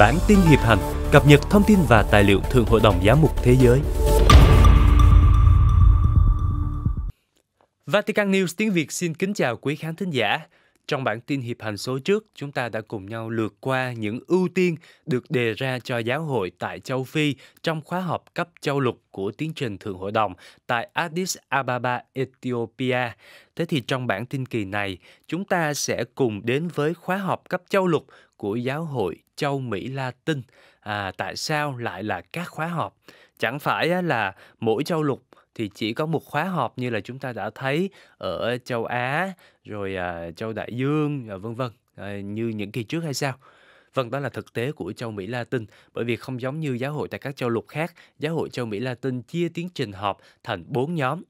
bản tin hiệp hành cập nhật thông tin và tài liệu Thượng Hội đồng Giám mục Thế giới. Vatican News tiếng Việt xin kính chào quý khán thính giả. Trong bản tin hiệp hành số trước, chúng ta đã cùng nhau lượt qua những ưu tiên được đề ra cho giáo hội tại châu Phi trong khóa họp cấp châu lục của tiến trình Thượng Hội đồng tại Addis Ababa, Ethiopia. Thế thì trong bản tin kỳ này, chúng ta sẽ cùng đến với khóa họp cấp châu lục của giáo hội châu Mỹ Latin. À, tại sao lại là các khóa họp? Chẳng phải là mỗi châu lục thì chỉ có một khóa họp như là chúng ta đã thấy ở châu Á rồi à, châu Đại Dương à, vân vân à, như những kỳ trước hay sao? Vâng, đó là thực tế của châu Mỹ Latin, bởi vì không giống như giáo hội tại các châu lục khác, giáo hội châu Mỹ Latin chia tiến trình họp thành bốn nhóm.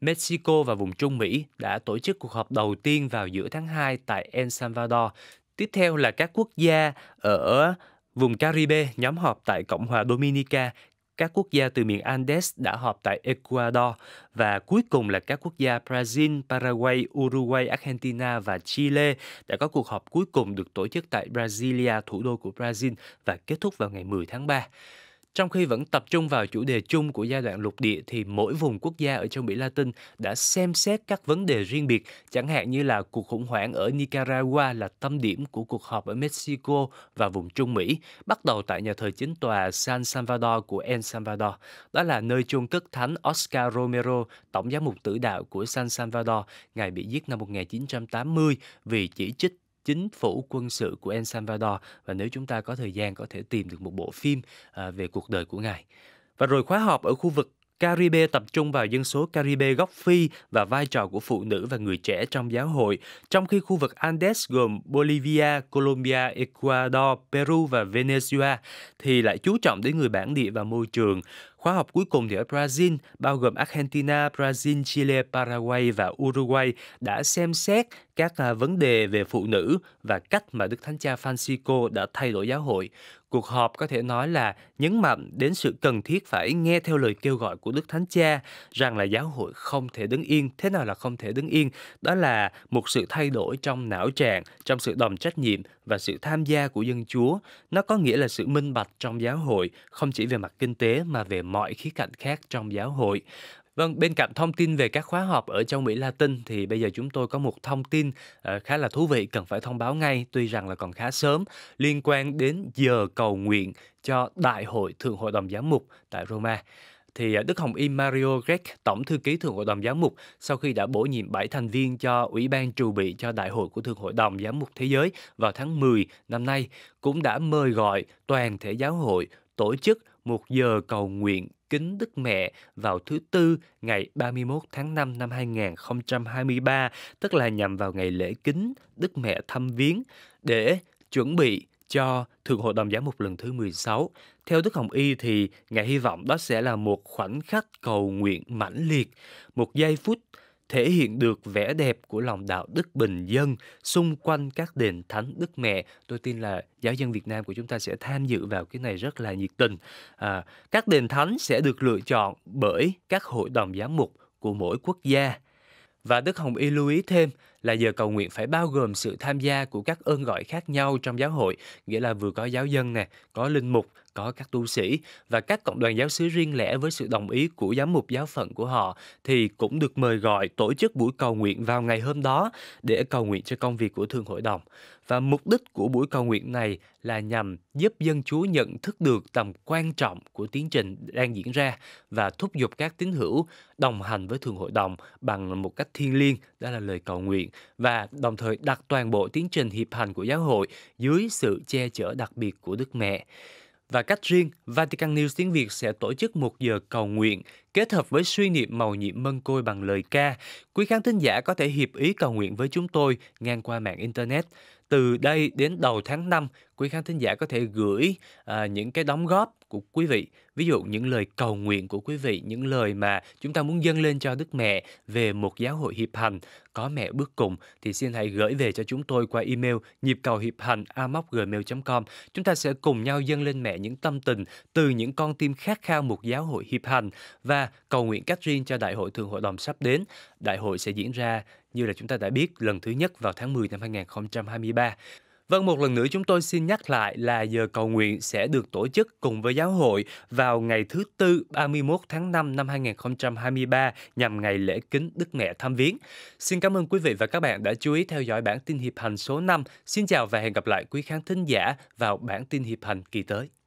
Mexico và vùng Trung Mỹ đã tổ chức cuộc họp đầu tiên vào giữa tháng 2 tại El Salvador Tiếp theo là các quốc gia ở vùng Caribe nhóm họp tại Cộng hòa Dominica, các quốc gia từ miền Andes đã họp tại Ecuador và cuối cùng là các quốc gia Brazil, Paraguay, Uruguay, Argentina và Chile đã có cuộc họp cuối cùng được tổ chức tại Brasilia, thủ đô của Brazil và kết thúc vào ngày 10 tháng 3. Trong khi vẫn tập trung vào chủ đề chung của giai đoạn lục địa thì mỗi vùng quốc gia ở châu Mỹ Latin đã xem xét các vấn đề riêng biệt, chẳng hạn như là cuộc khủng hoảng ở Nicaragua là tâm điểm của cuộc họp ở Mexico và vùng Trung Mỹ, bắt đầu tại nhà thờ chính tòa San Salvador của El Salvador. Đó là nơi chôn cất thánh Oscar Romero, tổng giám mục tử đạo của San Salvador, ngài bị giết năm 1980 vì chỉ trích chính phủ quân sự của El Salvador và nếu chúng ta có thời gian có thể tìm được một bộ phim à, về cuộc đời của ngài. Và rồi khóa họp ở khu vực Caribe tập trung vào dân số Caribe gốc Phi và vai trò của phụ nữ và người trẻ trong giáo hội, trong khi khu vực Andes gồm Bolivia, Colombia, Ecuador, Peru và Venezuela thì lại chú trọng đến người bản địa và môi trường. Khóa học cuối cùng thì ở Brazil, bao gồm Argentina, Brazil, Chile, Paraguay và Uruguay, đã xem xét các à, vấn đề về phụ nữ và cách mà Đức Thánh Cha Francisco đã thay đổi giáo hội. Cuộc họp có thể nói là nhấn mạnh đến sự cần thiết phải nghe theo lời kêu gọi của Đức Thánh Cha rằng là giáo hội không thể đứng yên. Thế nào là không thể đứng yên? Đó là một sự thay đổi trong não trạng, trong sự đồng trách nhiệm và sự tham gia của dân Chúa. Nó có nghĩa là sự minh bạch trong giáo hội, không chỉ về mặt kinh tế mà về mọi khía cạnh khác trong giáo hội. Vâng, bên cạnh thông tin về các khóa họp ở châu Mỹ Latin thì bây giờ chúng tôi có một thông tin ờ, khá là thú vị cần phải thông báo ngay, tuy rằng là còn khá sớm, liên quan đến giờ cầu nguyện cho Đại hội Thượng Hội đồng Giám mục tại Roma thì ờ, Đức Hồng Y Mario Grech, Tổng Thư ký Thượng hội đồng Giám mục, sau khi đã bổ nhiệm 7 thành viên cho Ủy ban trù bị cho Đại hội của Thượng hội đồng Giám mục Thế giới vào tháng 10 năm nay, cũng đã mời gọi toàn thể giáo hội tổ chức một giờ cầu nguyện kính Đức Mẹ vào thứ Tư ngày 31 tháng 5 năm 2023, tức là nhằm vào ngày lễ kính Đức Mẹ thăm viếng để chuẩn bị cho Thượng Hội đồng Giám mục lần thứ 16. Theo Đức Hồng Y thì ngày hy vọng đó sẽ là một khoảnh khắc cầu nguyện mãnh liệt, một giây phút thể hiện được vẻ đẹp của lòng đạo đức bình dân xung quanh các đền thánh Đức Mẹ. Tôi tin là giáo dân Việt Nam của chúng ta sẽ tham dự vào cái này rất là nhiệt tình. À, các đền thánh sẽ được lựa chọn bởi các hội đồng giám mục của mỗi quốc gia. Và Đức Hồng Y lưu ý thêm là giờ cầu nguyện phải bao gồm sự tham gia của các ơn gọi khác nhau trong giáo hội, nghĩa là vừa có giáo dân nè, có linh mục, có các tu sĩ và các cộng đoàn giáo xứ riêng lẻ với sự đồng ý của giám mục giáo phận của họ thì cũng được mời gọi tổ chức buổi cầu nguyện vào ngày hôm đó để cầu nguyện cho công việc của thường hội đồng. Và mục đích của buổi cầu nguyện này là nhằm giúp dân Chúa nhận thức được tầm quan trọng của tiến trình đang diễn ra và thúc giục các tín hữu đồng hành với thường hội đồng bằng một cách thiêng liêng đó là lời cầu nguyện và đồng thời đặt toàn bộ tiến trình hiệp hành của giáo hội dưới sự che chở đặc biệt của Đức Mẹ. Và cách riêng, Vatican News tiếng Việt sẽ tổ chức một giờ cầu nguyện kết hợp với suy niệm màu nhiệm mân côi bằng lời ca. Quý khán thính giả có thể hiệp ý cầu nguyện với chúng tôi ngang qua mạng Internet. Từ đây đến đầu tháng 5, quý khán thính giả có thể gửi à, những cái đóng góp của quý vị ví dụ những lời cầu nguyện của quý vị những lời mà chúng ta muốn dâng lên cho đức mẹ về một giáo hội hiệp hành có mẹ bước cùng thì xin hãy gửi về cho chúng tôi qua email nhịp cầu hiệp hành gmail.com chúng ta sẽ cùng nhau dâng lên mẹ những tâm tình từ những con tim khát khao một giáo hội hiệp hành và cầu nguyện cách riêng cho đại hội thường hội đồng sắp đến đại hội sẽ diễn ra như là chúng ta đã biết lần thứ nhất vào tháng 10 năm 2023 Vâng, một lần nữa chúng tôi xin nhắc lại là giờ cầu nguyện sẽ được tổ chức cùng với giáo hội vào ngày thứ Tư 31 tháng 5 năm 2023 nhằm ngày lễ kính Đức Mẹ Thăm Viếng. Xin cảm ơn quý vị và các bạn đã chú ý theo dõi bản tin hiệp hành số 5. Xin chào và hẹn gặp lại quý khán thính giả vào bản tin hiệp hành kỳ tới.